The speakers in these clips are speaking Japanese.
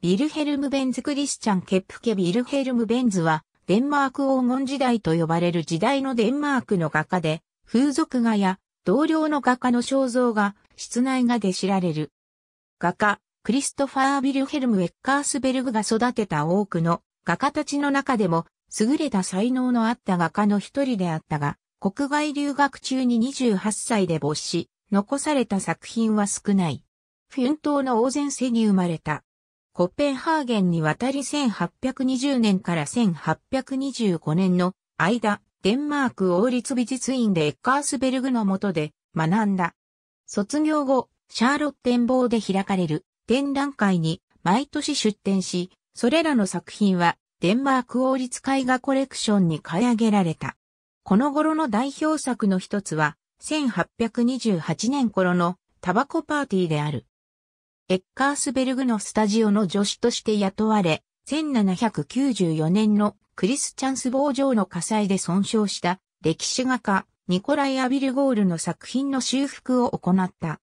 ビルヘルム・ベンズ・クリスチャン・ケップケ・ビルヘルム・ベンズは、デンマーク黄金時代と呼ばれる時代のデンマークの画家で、風俗画や同僚の画家の肖像画、室内画で知られる。画家、クリストファー・ビルヘルム・エッカースベルグが育てた多くの画家たちの中でも、優れた才能のあった画家の一人であったが、国外留学中に28歳で没し、残された作品は少ない。フン島の大前世に生まれた。コペンハーゲンに渡り1820年から1825年の間、デンマーク王立美術院でエッカースベルグの下で学んだ。卒業後、シャーロッテンボーで開かれる展覧会に毎年出展し、それらの作品はデンマーク王立絵画コレクションに買い上げられた。この頃の代表作の一つは、1828年頃のタバコパーティーである。エッカースベルグのスタジオの助手として雇われ、1794年のクリスチャンス棒城の火災で損傷した歴史画家ニコライ・アビルゴールの作品の修復を行った。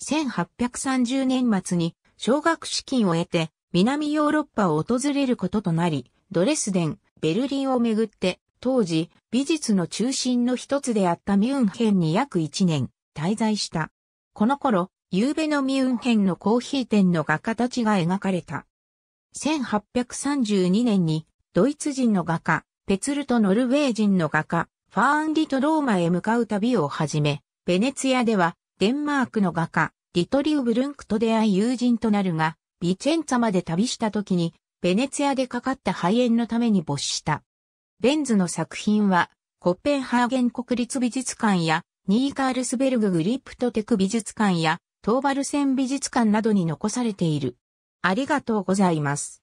1830年末に奨学資金を得て南ヨーロッパを訪れることとなり、ドレスデン、ベルリンをめぐって当時美術の中心の一つであったミュンヘンに約1年滞在した。この頃、夕べのミュンヘンのコーヒー店の画家たちが描かれた。1832年にドイツ人の画家、ペツルとノルウェー人の画家、ファーンリとローマへ向かう旅をはじめ、ベネツィアではデンマークの画家、リトリウ・ブルンクと出会い友人となるが、ビチェンツァまで旅した時に、ベネツィアでかかった肺炎のために没した。ベンズの作品は、コッペンハーゲン国立美術館や、ニーカールスベルググリプトテク美術館や、東原線美術館などに残されている。ありがとうございます。